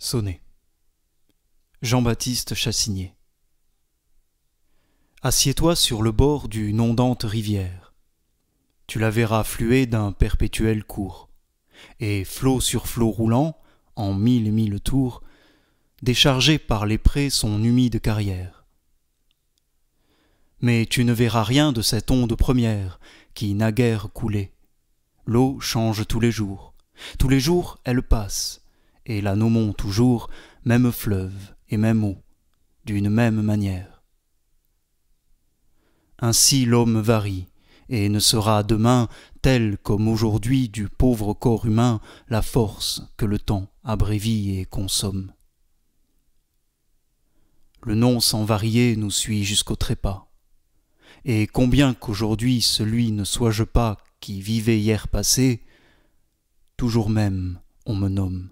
Sonné, Jean-Baptiste Chassigné. Assieds-toi sur le bord d'une ondante rivière. Tu la verras fluer d'un perpétuel cours, et flot sur flot roulant, en mille mille tours, Déchargée par les prés son humide carrière. Mais tu ne verras rien de cette onde première qui naguère coulait. L'eau change tous les jours. Tous les jours, elle passe et la nommons toujours même fleuve et même eau, d'une même manière. Ainsi l'homme varie, et ne sera demain tel comme aujourd'hui du pauvre corps humain la force que le temps abrévit et consomme. Le nom sans varier nous suit jusqu'au trépas. Et combien qu'aujourd'hui celui ne sois-je pas qui vivait hier passé, toujours même on me nomme.